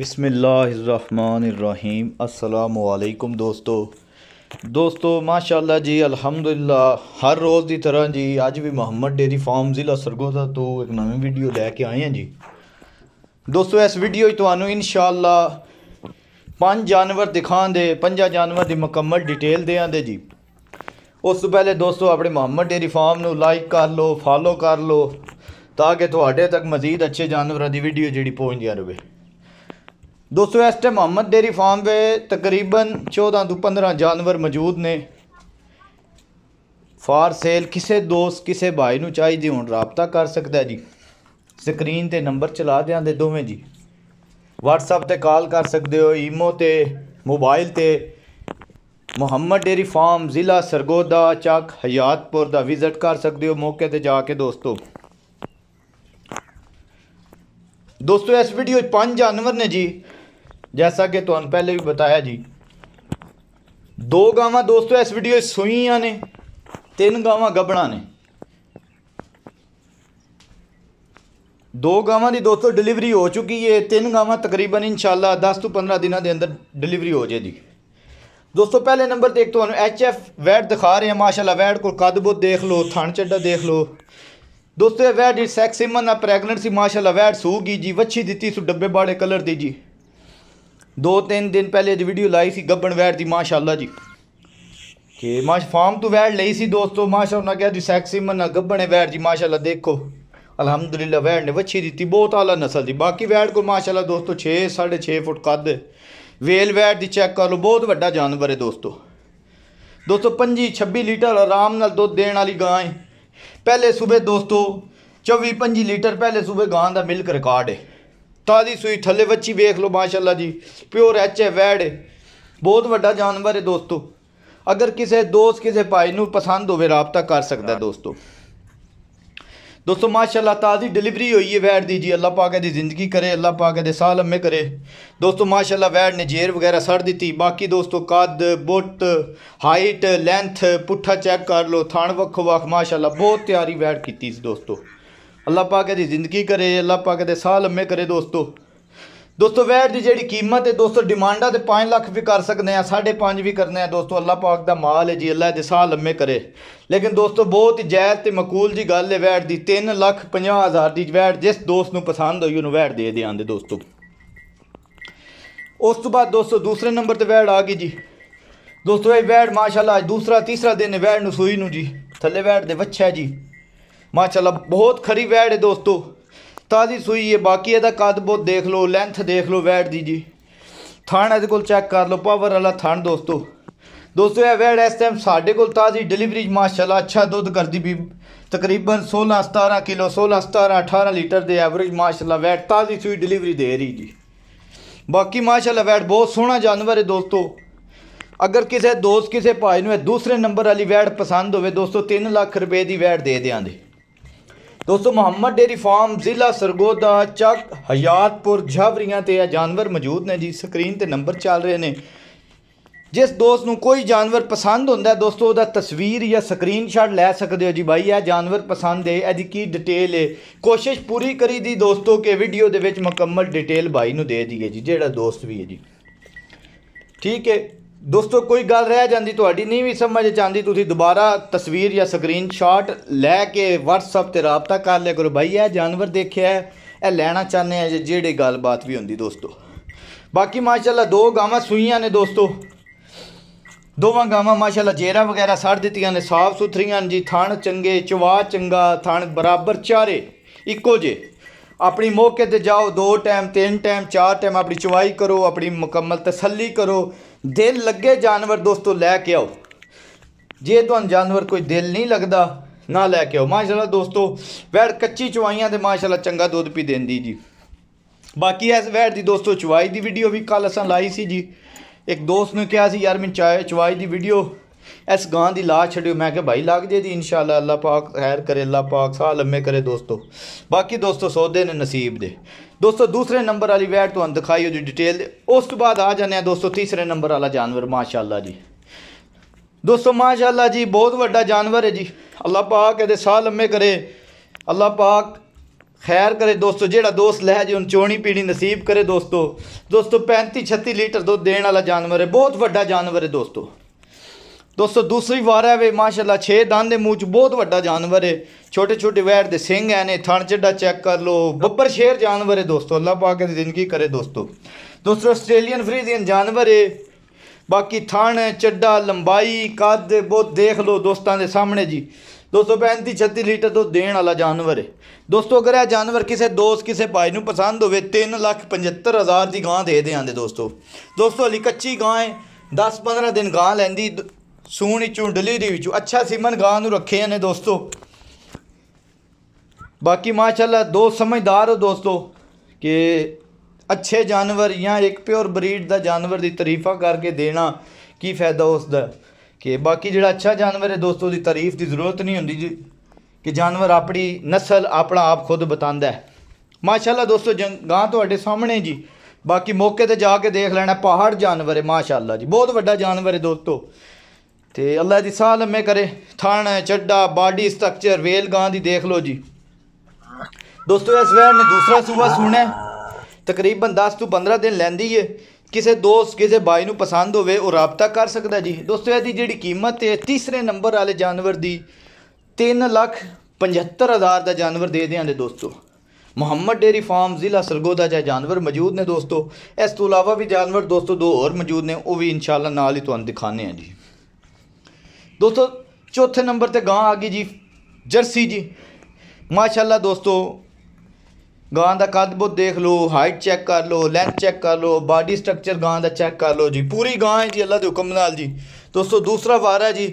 बिसमीम् अल्लाम दोस्तों दोस्तों माशाला जी अलहमदुल्ला हर रोज़ की तरह जी अज भी मुहम्मद डेरी फार्म जिला सरगोदा तो एक नवी वीडियो लैके आए हैं जी दोस्तों इस वीडियो तू इन शाला पं जानवर दिखा दे जानवर की मुकम्मल डिटेल दें दे जी उस तो पहले दोस्तों अपने मुहम्मद डेयरी फार्म को लाइक कर लो फॉलो कर लो ताकि थोड़े तक मजीद अच्छे जानवर की वीडियो जी पहुँच पहुँचती रहे ਦੋਸਤੋ ਇਸ ਟਾਈਮ ਮੁਹੰਮਦ ਡੇਰੀ ਫਾਰਮ 'ਤੇ ਤਕਰੀਬਨ 14 ਤੋਂ 15 ਜਾਨਵਰ ਮੌਜੂਦ ਨੇ ਫਾਰ ਸੇਲ ਕਿਸੇ ਦੋਸਤ ਕਿਸੇ ਭਾਈ ਨੂੰ ਚਾਹੀਦੀ ਹੋਣ ਰਾਬਤਾ ਕਰ ਸਕਦਾ ਜੀ ਸਕਰੀਨ ਤੇ ਨੰਬਰ ਚਲਾ ਦਿਆਂਦੇ ਦੋਵੇਂ ਜੀ WhatsApp ਤੇ ਕਾਲ ਕਰ ਸਕਦੇ ਹੋ ਈਮੋ ਤੇ ਮੋਬਾਈਲ ਤੇ ਮੁਹੰਮਦ ਡੇਰੀ ਫਾਰਮ ਜ਼ਿਲ੍ਹਾ ਸਰਗੋਦਾ ਚੱਕ ਹਯਾਤਪੁਰ ਦਾ ਵਿਜ਼ਿਟ ਕਰ ਸਕਦੇ ਹੋ ਮੌਕੇ ਤੇ ਜਾ ਕੇ ਦੋਸਤੋ ਦੋਸਤੋ ਇਸ ਵੀਡੀਓ 'ਚ ਪੰਜ ਜਾਨਵਰ ਨੇ ਜੀ ਜੈਸਾ ਕਿ ਤੁਹਾਨੂੰ ਪਹਿਲੇ ਵੀ ਬਤਾਇਆ ਜੀ ਦੋ ਗਾਵਾਂ ਦੋਸਤੋ ਇਸ ਵੀਡੀਓ 'ਚ ਸੂਈਆਂ ਨੇ ਤਿੰਨ ਗਾਵਾਂ ਗੱਬਣਾ ਨੇ ਦੋ ਗਾਵਾਂ ਦੀ ਦੋਸਤੋ ਡਿਲੀਵਰੀ ਹੋ ਚੁੱਕੀ ਹੈ ਤਿੰਨ ਗਾਵਾਂ ਤਕਰੀਬਨ ਇਨਸ਼ਾਅੱਲਾ 10 ਤੋਂ 15 ਦਿਨਾਂ ਦੇ ਅੰਦਰ ਡਿਲੀਵਰੀ ਹੋ ਜੇਗੀ ਦੋਸਤੋ ਪਹਿਲੇ ਨੰਬਰ ਤੇ ਇੱਕ ਤੁਹਾਨੂੰ ਐਚ ਐਫ ਵੈਡ ਦਿਖਾ ਰਹੇ ਹਾਂ ਮਾਸ਼ਾਅੱਲਾ ਵੈਡ ਕੋਲ ਕੱਦ ਬੋ ਦੇਖ ਲਓ ਥਣ ਚੱਡਾ ਦੇਖ ਲਓ ਦੋਸਤੋ ਇਹ ਵੈਡ ਇਸ ਸੈਕਸਿਮਨ ਆ ਪ੍ਰੈਗਨੈਂਟ ਸੀ ਮਾਸ਼ਾਅੱਲਾ ਵੈਡ ਸੂਗੀ ਜੀ ਵੱਛੀ ਦਿੱਤੀ ਸੂ ਡੱਬੇ ਬਾੜੇ ਕਲਰ ਦੀ ਜੀ ਦੋ ਤਿੰਨ ਦਿਨ ਪਹਿਲੇ ਜੀ ਵੀਡੀਓ ਲਾਈ ਸੀ ਗੱਬਣ ਵੈੜ ਦੀ ਮਾਸ਼ਾਅੱਲਾ ਜੀ ਕਿ ਮਾਸ਼ ਫਾਰਮ ਤੋਂ ਵੈੜ ਲਈ ਸੀ ਦੋਸਤੋ ਮਾਸ਼ਾਅੱਲਾ ਉਹਨਾਂ ਕਿਹਾ ਜੀ ਸੈਕਸੀ ਮਨਾ ਗੱਬਣੇ ਵੈੜ ਜੀ ਮਾਸ਼ਾਅੱਲਾ ਦੇਖੋ ਅਲਹਮਦੁਲਿਲਾ ਵੈੜ ਨੇ ਵੱਛੀ ਦਿੱਤੀ ਬਹੁਤ ਆਲਾ ਨਸਲ ਦੀ ਬਾਕੀ ਵੈੜ ਕੋ ਮਾਸ਼ਾਅੱਲਾ ਦੋਸਤੋ 6 6.5 ਫੁੱਟ ਕੱਦ ਵੇਲ ਵੈੜ ਦੀ ਚੈੱਕ ਕਰ ਲਓ ਬਹੁਤ ਵੱਡਾ ਜਾਨਵਰ ਹੈ ਦੋਸਤੋ ਦੋਸਤੋ 25 26 ਲੀਟਰ ਆਰਾਮ ਨਾਲ ਦੁੱਧ ਦੇਣ ਵਾਲੀ ਗਾਂ ਹੈ ਪਹਿਲੇ ਸਵੇਰ ਦੋਸਤੋ 24 25 ਲੀਟਰ ਪਹਿਲੇ ਸਵੇਰ ਗਾਂ ਦਾ ਮਿਲਕ ਰਿਕਾਰਡ ਹੈ ਤਾਜ਼ੀ ਸੂਈ ਥੱਲੇ ਵੱਚੀ ਵੇਖ ਲਓ ਮਾਸ਼ਾਅੱਲਾ ਜੀ ਪਿਓਰ ਐਚ ਐ ਵੈੜ ਬਹੁਤ ਵੱਡਾ ਜਾਨਵਰ ਹੈ ਦੋਸਤੋ ਅਗਰ ਕਿਸੇ ਦੋਸਤ ਕਿਸੇ ਭਾਈ ਨੂੰ ਪਸੰਦ ਹੋਵੇ ਰਾਬਤਾ ਕਰ ਸਕਦਾ ਦੋਸਤੋ ਦੋਸਤੋ ਮਾਸ਼ਾਅੱਲਾ ਤਾਜ਼ੀ ਡਿਲੀਵਰੀ ਹੋਈ ਹੈ ਵੈੜ ਦੀ ਜੀ ਅੱਲਾਹ ਪਾਕ ਦੀ ਜ਼ਿੰਦਗੀ ਕਰੇ ਅੱਲਾਹ ਪਾਕ ਦੇ ਸਾਹ ਲੰਮੇ ਕਰੇ ਦੋਸਤੋ ਮਾਸ਼ਾਅੱਲਾ ਵੈੜ ਨੇ ਜੇਰ ਵਗੈਰਾ ਸੜ ਦਿੱਤੀ ਬਾਕੀ ਦੋਸਤੋ ਕੱਦ ਬੁੱਟ ਹਾਈਟ ਲੈਂਥ ਪੁੱਠਾ ਚੈੱਕ ਕਰ ਲਓ ਥਣ ਵੱਖੋ ਵੱਖ ਮਾਸ਼ਾਅੱਲਾ ਬਹੁਤ ਤਿਆਰੀ ਵੈੜ ਕੀਤੀ ਸੀ ਦੋਸਤੋ ਅੱਲਾਹ ਪਾਕ ਦੀ ਜ਼ਿੰਦਗੀ ਕਰੇ ਅੱਲਾਹ ਪਾਕ ਦੇ ਸਾਹ ਲੰਮੇ ਕਰੇ ਦੋਸਤੋ ਦੋਸਤੋ ਵੈਟ ਦੀ ਜਿਹੜੀ ਕੀਮਤ ਹੈ ਦੋਸਤੋ ਡਿਮਾਂਡਾਂ ਤੇ 5 ਲੱਖ ਵੀ ਕਰ ਸਕਦੇ ਆ 5.5 ਵੀ ਕਰਨੇ ਆ ਦੋਸਤੋ ਅੱਲਾਹ ਪਾਕ ਦਾ ਮਾਲ ਹੈ ਜੀ ਅੱਲਾਹ ਦੇ ਸਾਹ ਲੰਮੇ ਕਰੇ ਲੇਕਿਨ ਦੋਸਤੋ ਬਹੁਤ ਹੀ ਜਾਇਜ਼ ਤੇ ਮਕੂਲ ਜੀ ਗੱਲ ਹੈ ਵੈਟ ਦੀ 3 ਲੱਖ 50 ਹਜ਼ਾਰ ਦੀ ਵੈਟ ਜਿਸ ਦੋਸਤ ਨੂੰ ਪਸੰਦ ਹੋਈ ਉਹਨੂੰ ਵੈਟ ਦੇ ਦੇ ਆਂਦੇ ਦੋਸਤੋ ਉਸ ਤੋਂ ਬਾਅਦ ਦੋਸਤੋ ਦੂਸਰੇ ਨੰਬਰ ਤੇ ਵੈਟ ਆ ਗਈ ਜੀ ਦੋਸਤੋ ਇਹ ਵੈਟ ਮਾਸ਼ਾਅੱਲਾ ਅੱਜ ਦੂਸਰਾ ਤੀਸਰਾ ਦਿਨ ਵੈਟ ਨੂੰ ਸੂਈ ਨੂੰ ਜੀ ਥੱਲੇ ਵੈਟ ਦੇ ਵੱਛਾ ਜੀ ਮਾਸ਼ਾਅੱਲਾ ਬਹੁਤ ਖਰੀ ਵੈੜ ਹੈ ਦੋਸਤੋ ਤਾਜ਼ੀ ਸੂਈ ਹੈ ਬਾਕੀ ਇਹਦਾ ਕੱਦ ਬਹੁਤ ਦੇਖ ਲਓ ਲੈਂਥ ਦੇਖ ਲਓ ਵੈਡ ਦੀ ਜੀ ਥਣ ਇਹਦੇ ਕੋਲ ਚੈੱਕ ਕਰ ਲਓ ਪਾਵਰ ਵਾਲਾ ਥਣ ਦੋਸਤੋ ਦੋਸਤੋ ਇਹ ਵੈਡ ਇਸ ਟਾਈਮ ਸਾਡੇ ਕੋਲ ਤਾਜ਼ੀ ਡਿਲੀਵਰੀ ਮਾਸ਼ਾਅੱਲਾ ਅੱਛਾ ਦੁੱਧ ਕਰਦੀ ਵੀ ਤਕਰੀਬਨ 16 17 ਕਿਲੋ 16 17 18 ਲੀਟਰ ਦੇ ਐਵਰੇਜ ਮਾਸ਼ਾਅੱਲਾ ਵੈਡ ਤਾਜ਼ੀ ਸੂਈ ਡਿਲੀਵਰੀ ਦੇ ਰਹੀ ਜੀ ਬਾਕੀ ਮਾਸ਼ਾਅੱਲਾ ਵੈਡ ਬਹੁਤ ਸੋਹਣਾ ਜਾਨਵਰ ਹੈ ਦੋਸਤੋ ਅਗਰ ਕਿਸੇ ਦੋਸਤ ਕਿਸੇ ਭਾਈ ਨੂੰ ਇਹ ਦੂਸਰੇ ਨੰਬਰ ਵਾਲੀ ਵੈਡ ਪਸੰਦ ਹੋਵੇ ਦੋਸਤੋ 3 ਲੱਖ ਰੁਪਏ ਦੀ ਵੈਡ ਦੇ ਦਿਆਂਗੇ ਦੋਸਤੋ ਮੁਹੰਮਦ ਡੇਰੀ ਫਾਰਮ ਜ਼ਿਲ੍ਹਾ ਸਰਗੋਦਾ ਚੱਕ ਹਯਾਤਪੁਰ ਝਾਵਰੀਆਂ ਤੇ ਇਹ ਜਾਨਵਰ ਮੌਜੂਦ ਨੇ ਜੀ ਸਕਰੀਨ ਤੇ ਨੰਬਰ ਚੱਲ ਰਹੇ ਨੇ ਜਿਸ ਦੋਸਤ ਨੂੰ ਕੋਈ ਜਾਨਵਰ ਪਸੰਦ ਹੁੰਦਾ ਦੋਸਤੋ ਉਹਦਾ ਤਸਵੀਰ ਜਾਂ ਸਕਰੀਨਸ਼ਾਟ ਲੈ ਸਕਦੇ ਹੋ ਜੀ ਬਾਈ ਇਹ ਜਾਨਵਰ ਪਸੰਦ ਹੈ ਇਹਦੀ ਕੀ ਡਿਟੇਲ ਹੈ ਕੋਸ਼ਿਸ਼ ਪੂਰੀ ਕਰੀ ਦੀ ਦੋਸਤੋ ਕਿ ਵੀਡੀਓ ਦੇ ਵਿੱਚ ਮੁਕੰਮਲ ਡਿਟੇਲ ਬਾਈ ਨੂੰ ਦੇ ਦਈਏ ਜੀ ਜਿਹੜਾ ਦੋਸਤ ਵੀ ਹੈ ਜੀ ਠੀਕ ਹੈ ਦੋਸਤੋ ਕੋਈ ਗੱਲ ਰਹਿ ਜਾਂਦੀ ਤੁਹਾਡੀ ਨਹੀਂ ਵੀ ਸਮਝ ਜਾਂਦੀ ਤੁਸੀਂ ਦੁਬਾਰਾ ਤਸਵੀਰ ਜਾਂ ਸਕਰੀਨਸ਼ਾਟ ਲੈ ਕੇ WhatsApp ਤੇ ਰਾਬਤਾ ਕਰ ਲਿਆ ਕਰੋ ਭਾਈ ਇਹ ਜਾਨਵਰ ਦੇਖਿਆ ਇਹ ਲੈਣਾ ਚਾਹੁੰਦੇ ਆ ਜਿਹੜੇ ਗੱਲਬਾਤ ਵੀ ਹੁੰਦੀ ਦੋਸਤੋ ਬਾਕੀ ਮਾਸ਼ਾਅੱਲਾ ਦੋ ਗਾਵਾਂ ਸੂਈਆਂ ਨੇ ਦੋਸਤੋ ਦੋਵਾਂ ਗਾਵਾਂ ਮਾਸ਼ਾਅੱਲਾ ਜੇਰਾ ਵਗੈਰਾ ਸੜ ਦਿੱਤੀਆਂ ਨੇ ਸਾਫ਼ ਸੁਥਰੀਆਂ ਜੀ ਥਣ ਚੰਗੇ ਚਵਾ ਚੰਗਾ ਥਣ ਬਰਾਬਰ ਚਾਰੇ ਇੱਕੋ ਜੇ ਆਪਣੀ ਮੌਕੇ ਤੇ ਜਾਓ ਦੋ ਟਾਈਮ ਤਿੰਨ ਟਾਈਮ ਚਾਰ ਟਾਈਮ ਆਪਣੀ ਚਵਾਈ ਕਰੋ ਆਪਣੀ ਮੁਕੰਮਲ ਤਸੱਲੀ ਕਰੋ ਦਿਲ ਲੱਗੇ ਜਾਨਵਰ ਦੋਸਤੋ ਲੈ ਕੇ ਆਓ ਜੇ ਤੁਹਾਨੂੰ ਜਾਨਵਰ ਕੋਈ ਦਿਲ ਨਹੀਂ ਲੱਗਦਾ ਨਾ ਲੈ ਕੇ ਆਓ ਮਾਸ਼ਾਅੱਲਾ ਦੋਸਤੋ ਵੈੜ ਕੱਚੀ ਚਵਾਈਆਂ ਤੇ ਮਾਸ਼ਾਅੱਲਾ ਚੰਗਾ ਦੁੱਧ ਪੀ ਦਿੰਦੀ ਜੀ ਬਾਕੀ ਇਸ ਵੈੜ ਦੀ ਦੋਸਤੋ ਚਵਾਈ ਦੀ ਵੀਡੀਓ ਵੀ ਕੱਲ ਅਸਾਂ ਲਾਈ ਸੀ ਜੀ ਇੱਕ ਦੋਸਤ ਨੇ ਕਿਹਾ ਸੀ ਯਾਰ ਮੈਂ ਚਾਏ ਚਵਾਈ ਦੀ ਵੀਡੀਓ ਇਸ ਗਾਂ ਦੀ ਲਾਸ਼ ਛੱਡਿਓ ਮੈਂ ਕਿਹਾ ਭਾਈ ਲੱਗ ਜੇ ਦੀ ਇਨਸ਼ਾਅੱਲਾ ਅੱਲਾ ਪਾਕ ਖੈਰ ਕਰੇ ਅੱਲਾ ਪਾਕ ਸਾਹ ਲੰਮੇ ਕਰੇ ਦੋਸਤੋ ਬਾਕੀ ਦੋਸਤੋ ਸੌਦੇ ਨੇ ਨਸੀਬ ਦੇ ਦੋਸਤੋ ਦੂਸਰੇ ਨੰਬਰ ਵਾਲੀ ਵੈਟ ਤੁਹਾਨੂੰ ਦਿਖਾਈ ਉਹਦੀ ਡਿਟੇਲ ਉਸ ਤੋਂ ਬਾਅਦ ਆ ਜਾਂਦੇ ਆ ਦੋਸਤੋ ਤੀਸਰੇ ਨੰਬਰ ਵਾਲਾ ਜਾਨਵਰ ਮਾਸ਼ਾਅੱਲਾ ਜੀ ਦੋਸਤੋ ਮਾਸ਼ਾਅੱਲਾ ਜੀ ਬਹੁਤ ਵੱਡਾ ਜਾਨਵਰ ਹੈ ਜੀ ਅੱਲਾ ਪਾਕ ਇਹਦੇ ਸਾਹ ਲੰਮੇ ਕਰੇ ਅੱਲਾ ਪਾਕ ਖੈਰ ਕਰੇ ਦੋਸਤੋ ਜਿਹੜਾ ਦੋਸਤ ਲੈ ਜੇ ਉਹਨ ਚੋਣੀ ਪੀਣੀ ਨਸੀਬ ਕਰੇ ਦੋਸਤੋ ਦੋਸਤੋ 35 36 ਲੀਟਰ ਦੁੱਧ ਦੇਣ ਵਾਲਾ ਜਾਨਵਰ ਹੈ ਬਹੁਤ ਵੱਡਾ ਜਾਨਵਰ ਹੈ ਦੋਸਤੋ ਦੋਸਤੋ ਦੂਸਰੀ ਵਾਰ ਹੈ ਵੇ ਮਾਸ਼ਾਅੱਲਾ 6 ਦੰਦ ਦੇ ਮੂੰਹ ਚ ਬਹੁਤ ਵੱਡਾ ਜਾਨਵਰ ਹੈ ਛੋਟੇ ਛੋਟੇ ਵੈਰ ਦੇ ਸਿੰਘ ਐ ਨੇ ਥਣ ਚੱਡਾ ਚੈੱਕ ਕਰ ਲੋ ਬੱਬਰ ਸ਼ੇਰ ਜਾਨਵਰ ਹੈ ਦੋਸਤੋ ਅੱਲਾਹ ਪਾਕ ਦੀ ਜ਼ਿੰਦਗੀ ਕਰੇ ਦੋਸਤੋ ਦੋਸਤੋ ਆਸਟ੍ਰੇਲੀਅਨ ਫਰੀਜ਼ੀਅਨ ਜਾਨਵਰ ਹੈ ਬਾਕੀ ਥਣ ਚੱਡਾ ਲੰਬਾਈ ਕੱਦ ਬਹੁਤ ਦੇਖ ਲੋ ਦੋਸਤਾਂ ਦੇ ਸਾਹਮਣੇ ਜੀ ਦੋਸਤੋ 35 36 ਲੀਟਰ ਤੋਂ ਦੇਣ ਵਾਲਾ ਜਾਨਵਰ ਹੈ ਦੋਸਤੋ ਅਗਰ ਇਹ ਜਾਨਵਰ ਕਿਸੇ ਦੋਸਤ ਕਿਸੇ ਭਾਈ ਨੂੰ ਪਸੰਦ ਹੋਵੇ 375000 ਦੀ ਗਾਂ ਦੇ ਦੇ ਆਂਦੇ ਦੋਸਤੋ ਦੋਸਤੋ ਅਲੀ ਕੱਚੀ ਗਾਂ ਹੈ 10 15 ਦਿਨ ਗਾਂ ਲੈਂਦੀ ਸੂਣੀ ਚੁੰਡਲੀ ਦੇ ਵਿੱਚੋਂ ਅੱਛਾ ਸਿਮਨ ਗਾਂ ਨੂੰ ਰੱਖੇ ਨੇ ਦੋਸਤੋ ਬਾਕੀ ਮਾਸ਼ਾਅੱਲਾ ਦੋ ਸਮਝਦਾਰ ਹੋ ਦੋਸਤੋ ਕਿ ਅੱਛੇ ਜਾਨਵਰ ਜਾਂ ਇੱਕ ਪਿਓਰ ਬਰੀਡ ਦਾ ਜਾਨਵਰ ਦੀ ਤਾਰੀਫਾ ਕਰਕੇ ਦੇਣਾ ਕੀ ਫਾਇਦਾ ਉਸ ਦਾ ਕਿ ਬਾਕੀ ਜਿਹੜਾ ਅੱਛਾ ਜਾਨਵਰ ਹੈ ਦੋਸਤੋ ਦੀ ਤਾਰੀਫ ਦੀ ਜ਼ਰੂਰਤ ਨਹੀਂ ਹੁੰਦੀ ਜੀ ਕਿ ਜਾਨਵਰ ਆਪਣੀ نسل ਆਪਣਾ ਆਪ ਖੁਦ ਬਤਾਉਂਦਾ ਹੈ ਮਾਸ਼ਾਅੱਲਾ ਦੋਸਤੋ ਗਾਂ ਤੁਹਾਡੇ ਸਾਹਮਣੇ ਜੀ ਬਾਕੀ ਮੌਕੇ ਤੇ ਜਾ ਕੇ ਦੇਖ ਲੈਣਾ ਪਹਾੜ ਜਾਨਵਰ ਹੈ ਮਾਸ਼ਾਅੱਲਾ ਜੀ ਬਹੁਤ ਵੱਡਾ ਜਾਨਵਰ ਹੈ ਦੋਸਤੋ ਤੇ ਅੱਲਾ ਦੀ ਸਾਹ ਲੰਮੇ ਕਰੇ ਥਾਣਾ ਚੱਡਾ ਬਾਡੀ ਸਟਰਕਚਰ ਵੇਲ ਗਾਂ ਦੀ ਦੇਖ ਲਓ ਜੀ ਦੋਸਤੋ ਇਸ ਵੇਰ ਨੇ ਦੂਸਰਾ ਸੂਬਾ ਸੁਣਿਆ ਤਕਰੀਬਨ 10 ਤੋਂ 15 ਦਿਨ ਲੈਂਦੀ ਏ ਕਿਸੇ ਦੋਸਤ ਕਿਸੇ ਬਾਈ ਨੂੰ ਪਸੰਦ ਹੋਵੇ ਉਹ ਰਾਬਤਾ ਕਰ ਸਕਦਾ ਜੀ ਦੋਸਤੋ ਇਹਦੀ ਜਿਹੜੀ ਕੀਮਤ ਹੈ ਤੀਸਰੇ ਨੰਬਰ ਵਾਲੇ ਜਾਨਵਰ ਦੀ 3 ਲੱਖ 75000 ਦਾ ਜਾਨਵਰ ਦੇ ਦੇ ਦੋਸਤੋ ਮੁਹੰਮਦ ਡੇਰੀ ਫਾਰਮ ਜ਼ਿਲ੍ਹਾ ਸਰਗੋਦਾ ਜਾਂ ਜਾਨਵਰ ਮੌਜੂਦ ਨੇ ਦੋਸਤੋ ਇਸ ਤੋਂ ਇਲਾਵਾ ਵੀ ਜਾਨਵਰ ਦੋਸਤੋ ਦੋ ਹੋਰ ਮੌਜੂਦ ਨੇ ਉਹ ਵੀ ਇਨਸ਼ਾਅੱਲਾ ਨਾਲ ਹੀ ਤੁਹਾਨੂੰ ਦਿਖਾਣੇ ਆ ਜੀ ਦੋਸਤੋ ਚੌਥੇ ਨੰਬਰ ਤੇ ਗਾਂ ਆ ਗਈ ਜੀ ਜਰਸੀ ਜੀ ਮਾਸ਼ਾਅੱਲਾ ਦੋਸਤੋ ਗਾਂ ਦਾ ਕੱਦ ਬੋ ਦੇਖ ਲਓ ਹਾਈਟ ਚੈੱਕ ਕਰ ਲਓ ਲੈਂਥ ਚੈੱਕ ਕਰ ਲਓ ਬਾਡੀ ਸਟਰਕਚਰ ਗਾਂ ਦਾ ਚੈੱਕ ਕਰ ਲਓ ਜੀ ਪੂਰੀ ਗਾਂ ਹੈ ਜੀ ਅੱਲਾ ਦੇ ਹੁਕਮ ਨਾਲ ਜੀ ਦੋਸਤੋ ਦੂਸਰਾ ਵਾਰ ਹੈ ਜੀ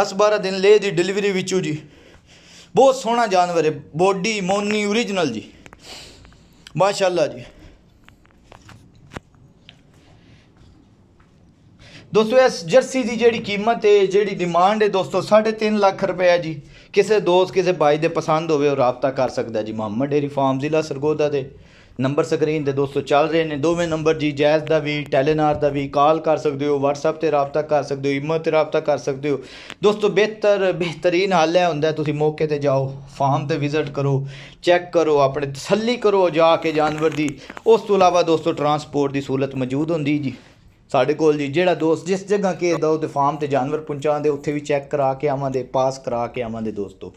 10 12 ਦਿਨ ਲੇ ਜੀ ਡਿਲੀਵਰੀ ਵਿੱਚੋਂ ਜੀ ਬਹੁਤ ਸੋਹਣਾ ਜਾਨਵਰ ਹੈ ਬੋਡੀ ਮੋਨੀ ਓਰੀਜਨਲ ਜੀ ਮਾਸ਼ਾਅੱਲਾ ਜੀ ਦੋਸਤੋ ਇਸ ਜਰਸੀ ਦੀ ਜਿਹੜੀ ਕੀਮਤ ਹੈ ਜਿਹੜੀ ਡਿਮਾਂਡ ਹੈ ਦੋਸਤੋ 3.5 ਲੱਖ ਰੁਪਏ ਹੈ ਜੀ ਕਿਸੇ ਦੋਸਤ ਕਿਸੇ ਭਾਈ ਦੇ ਪਸੰਦ ਹੋਵੇ ਉਹ ਰਾਬਤਾ ਕਰ ਸਕਦਾ ਜੀ ਮੁਹੰਮਦ ਡੇਰੀ ਫਾਰਮ ਜ਼ਿਲ੍ਹਾ ਸਰਗੋਦਾ ਦੇ ਨੰਬਰ ਸਕਰੀਨ ਤੇ ਦੋਸਤੋ ਚੱਲ ਰਹੇ ਨੇ ਦੋਵੇਂ ਨੰਬਰ ਜੀ ਜੈਸ ਦਾ ਵੀ ਟੈਲੀਨਾਰ ਦਾ ਵੀ ਕਾਲ ਕਰ ਸਕਦੇ ਹੋ WhatsApp ਤੇ ਰਾਬਤਾ ਕਰ ਸਕਦੇ ਹੋ ਇਮਤ ਤੇ ਰਾਬਤਾ ਕਰ ਸਕਦੇ ਹੋ ਦੋਸਤੋ ਬਿਹਤਰ ਬਿਹਤਰੀਨ ਹਾਲ ਹੈ ਹੁੰਦਾ ਤੁਸੀਂ ਮੌਕੇ ਤੇ ਜਾਓ ਫਾਰਮ ਤੇ ਵਿਜ਼ਿਟ ਕਰੋ ਚੈੱਕ ਕਰੋ ਆਪਣੇ ਤਸੱਲੀ ਕਰੋ ਜਾ ਕੇ ਜਾਨਵਰ ਦੀ ਉਸ ਤੋਂ ਇਲਾਵਾ ਦੋਸਤੋ ਟਰਾਂਸਪੋਰਟ ਦੀ ਸਹੂਲਤ ਮੌਜੂਦ ਹੁੰਦੀ ਜੀ ਸਾਡੇ ਕੋਲ ਜੀ ਜਿਹੜਾ ਦੋਸਤ ਜਿਸ ਜਗ੍ਹਾ ਕੇ ਦੋ ਤੇ ਫਾਰਮ ਤੇ ਜਾਨਵਰ ਪਹੁੰਚਾਉਂਦੇ ਉੱਥੇ ਵੀ ਚੈੱਕ ਕਰਾ ਕੇ ਆਵਾਂਦੇ ਪਾਸ ਕਰਾ ਕੇ ਆਵਾਂਦੇ ਦੋਸਤੋ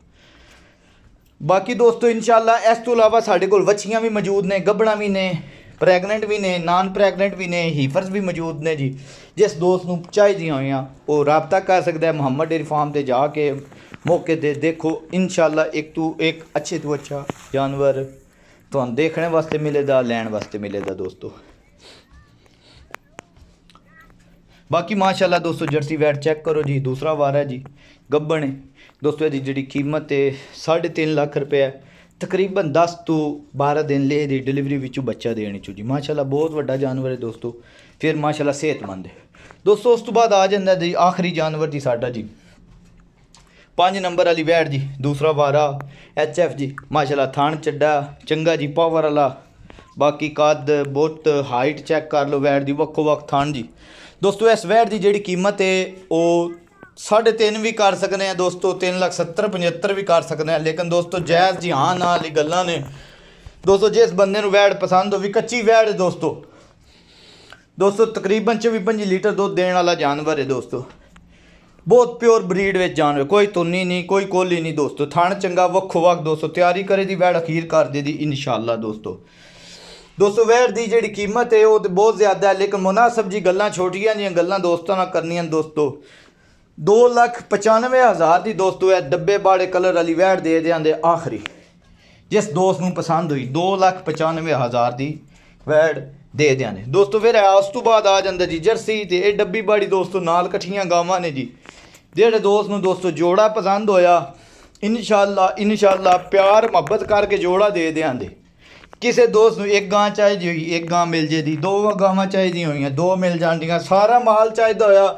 ਬਾਕੀ ਦੋਸਤੋ ਇਨਸ਼ਾਅੱਲਾ ਇਸ ਤੋਂ ਇਲਾਵਾ ਸਾਡੇ ਕੋਲ ਵੱਛੀਆਂ ਵੀ ਮੌਜੂਦ ਨੇ ਗੱਬੜਾਂ ਵੀ ਨੇ ਪ੍ਰੈਗਨੈਂਟ ਵੀ ਨੇ ਨਾਨ ਪ੍ਰੈਗਨੈਂਟ ਵੀ ਨੇ ਹੀਫਰਸ ਵੀ ਮੌਜੂਦ ਨੇ ਜੀ ਜਿਸ ਦੋਸਤ ਨੂੰ ਚਾਹੀਦੀਆਂ ਹੋਈਆਂ ਉਹ ਰਾਬਤਾ ਕਰ ਸਕਦਾ ਹੈ ਮੁਹੰਮਦ ਡੇਰੀ ਫਾਰਮ ਤੇ ਜਾ ਕੇ ਮੌਕੇ ਤੇ ਦੇਖੋ ਇਨਸ਼ਾਅੱਲਾ ਇੱਕ ਤੋਂ ਇੱਕ ਅੱਛੇ ਤੋਂ ਅੱਛਾ ਜਾਨਵਰ ਤੁਹਾਨੂੰ ਦੇਖਣ ਵਾਸਤੇ ਮਿਲੇਗਾ ਲੈਣ ਵਾਸਤੇ ਮਿਲੇਗਾ ਦੋਸਤੋ ਬਾਕੀ ਮਾਸ਼ਾਅੱਲਾ ਦੋਸਤੋ ਜਰਸੀ ਵੈਟ ਚੈੱਕ ਕਰੋ ਜੀ ਦੂਸਰਾ ਵਾਰ ਹੈ ਜੀ ਗੱਬਣ ਦੋਸਤੋ ਇਹਦੀ ਜਿਹੜੀ ਕੀਮਤ ਹੈ 3.5 ਲੱਖ ਰੁਪਏ ਹੈ ਤਕਰੀਬਨ 10 ਤੋਂ 12 ਦਿਨ ਲਈ ਦੀ ਡਿਲੀਵਰੀ ਵਿੱਚੋਂ ਬੱਚਾ ਦੇਣੀ ਚੋ ਜੀ ਮਾਸ਼ਾਅੱਲਾ ਬਹੁਤ ਵੱਡਾ ਜਾਨਵਰ ਹੈ ਦੋਸਤੋ ਫਿਰ ਮਾਸ਼ਾਅੱਲਾ ਸਿਹਤਮੰਦ ਹੈ ਦੋਸਤੋ ਉਸ ਤੋਂ ਬਾਅਦ ਆ ਜਾਂਦਾ ਜੀ ਆਖਰੀ ਜਾਨਵਰ ਜੀ ਸਾਡਾ ਜੀ 5 ਨੰਬਰ ਵਾਲੀ ਵੈਟ ਜੀ ਦੂਸਰਾ ਵਾਰਾ ਐਚ ਐਫ ਜੀ ਮਾਸ਼ਾਅੱਲਾ ਥਾਣ ਚੱਡਾ ਚੰਗਾ ਜੀ ਪਾਵਰ ਵਾਲਾ ਬਾਕੀ ਕੱਦ ਬਹੁਤ ਹਾਈਟ ਚੈੱਕ ਕਰ ਲਓ ਵੈਟ ਦੀ ਵੱਖੋ ਵੱਖ ਥਾਣ ਜੀ ਦੋਸਤੋ ਇਸ ਵੈਟ ਦੀ ਜਿਹੜੀ ਕੀਮਤ ਹੈ ਉਹ 3.5 ਵੀ ਕਰ ਸਕਦੇ ਆ ਦੋਸਤੋ 3 75 ਵੀ ਕਰ ਸਕਦੇ ਆ ਲੇਕਿਨ ਦੋਸਤੋ ਜਾਇਜ਼ ਜੀ ਹਾਂ ਨਾਲ ਹੀ ਗੱਲਾਂ ਨੇ ਦੋਸਤੋ ਜਿਸ ਬੰਦੇ ਨੂੰ ਵੈੜ ਪਸੰਦ ਹੋਵੇ ਕੱਚੀ ਵੈੜ ਦੋਸਤੋ ਦੋਸਤੋ ਤਕਰੀਬਨ 25 ਲੀਟਰ ਦੁੱਧ ਦੇਣ ਵਾਲਾ ਜਾਨਵਰ ਹੈ ਦੋਸਤੋ ਬਹੁਤ ਪਿਓਰ ਬਰੀਡ ਵਿੱਚ ਜਾਨਵਰ ਕੋਈ ਤੁੰਨੀ ਨਹੀਂ ਕੋਈ ਕੋਲੀ ਨਹੀਂ ਦੋਸਤੋ ਥਣ ਚੰਗਾ ਵੱਖੋ ਵੱਖ ਦੋਸਤੋ ਤਿਆਰੀ ਕਰੇ ਦੀ ਵੈੜ ਅਖੀਰ ਕਰ ਦੇ ਦੀ ਇਨਸ਼ਾਅੱਲਾ ਦੋਸਤੋ ਦੋਸਤੋ ਵੈਰ ਦੀ ਜਿਹੜੀ ਕੀਮਤ ਹੈ ਉਹ ਤੇ ਬਹੁਤ ਜ਼ਿਆਦਾ ਹੈ ਲੇਕਿਨ ਮੁਨਾਸਬ ਜੀ ਗੱਲਾਂ ਛੋਟੀਆਂ ਜੀਆਂ ਗੱਲਾਂ ਦੋਸਤਾਂ ਨਾਲ ਕਰਨੀਆਂ ਦੋਸਤੋ 295000 ਦੀ ਦੋਸਤੋ ਇਹ ਡੱਬੇ ਬਾੜੇ ਕਲਰ ਵਾਲੀ ਵੈਰ ਦੇ ਦਿਆਂਦੇ ਆਖਰੀ ਜਿਸ ਦੋਸਤ ਨੂੰ ਪਸੰਦ ਹੋਈ 295000 ਦੀ ਵੈਰ ਦੇ ਦਿਆਂਦੇ ਦੋਸਤੋ ਫਿਰ ਉਸ ਤੋਂ ਬਾਅਦ ਆ ਜਾਂਦਾ ਜੀ ਜਰਸੀ ਤੇ ਇਹ ਡੱਬੀ ਬਾੜੀ ਦੋਸਤੋ ਨਾਲ ਇਕੱਠੀਆਂ ਗਾਵਾਂ ਨੇ ਜੀ ਜਿਹੜੇ ਦੋਸਤ ਨੂੰ ਦੋਸਤੋ ਜੋੜਾ ਪਸੰਦ ਹੋਇਆ ਇਨਸ਼ਾਅੱਲਾ ਇਨਸ਼ਾਅੱਲਾ ਪਿਆਰ ਮੁਹੱਬਤ ਕਰਕੇ ਜੋੜਾ ਦੇ ਦਿਆਂਦੇ ਕਿਸੇ ਦੋਸਤ ਨੂੰ ਇੱਕ ਗਾਂ ਚਾਹੀਦੀ ਹੋਈ ਇੱਕ ਗਾਂ ਮਿਲ ਜੇਦੀ ਦੋ ਗਾਵਾਂ ਚਾਹੀਦੀ ਹੋਈਆਂ ਦੋ ਮਿਲ ਜਾਂਦੀਆਂ ਸਾਰਾ ਮਾਲ ਚਾਹੀਦਾ ਹੋਇਆ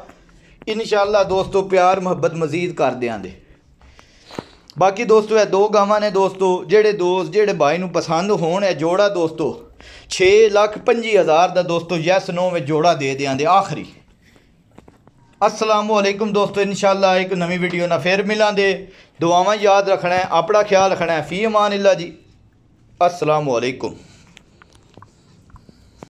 ਇਨਸ਼ਾਅੱਲਾ ਦੋਸਤੋ ਪਿਆਰ ਮੁਹੱਬਤ ਮਜ਼ੀਦ ਕਰ ਆਂਦੇ ਬਾਕੀ ਦੋਸਤੋ ਇਹ ਦੋ ਗਾਵਾਂ ਨੇ ਦੋਸਤੋ ਜਿਹੜੇ ਦੋਸਤ ਜਿਹੜੇ ਭਾਈ ਨੂੰ ਪਸੰਦ ਹੋਣ ਇਹ ਜੋੜਾ ਦੋਸਤੋ 6 ਲੱਖ 50000 ਦਾ ਦੋਸਤੋ ਯੈਸ ਨੋ ਵਿੱਚ ਜੋੜਾ ਦੇ ਦਿਆਂਦੇ ਆਖਰੀ ਅਸਲਾਮ ਦੋਸਤੋ ਇਨਸ਼ਾਅੱਲਾ ਇੱਕ ਨਵੀਂ ਵੀਡੀਓ ਨਾਲ ਫੇਰ ਮਿਲਾਂਦੇ ਦੁਆਵਾਂ ਯਾਦ ਰੱਖਣਾ ਹੈ ਆਪਣਾ ਖਿਆਲ ਰੱਖਣਾ ਹੈ ਫੀ ਅਮਾਨ ਅੱਲਾ ਜੀ ਅਸਲਾਮੁਅਲੈਕੁਮ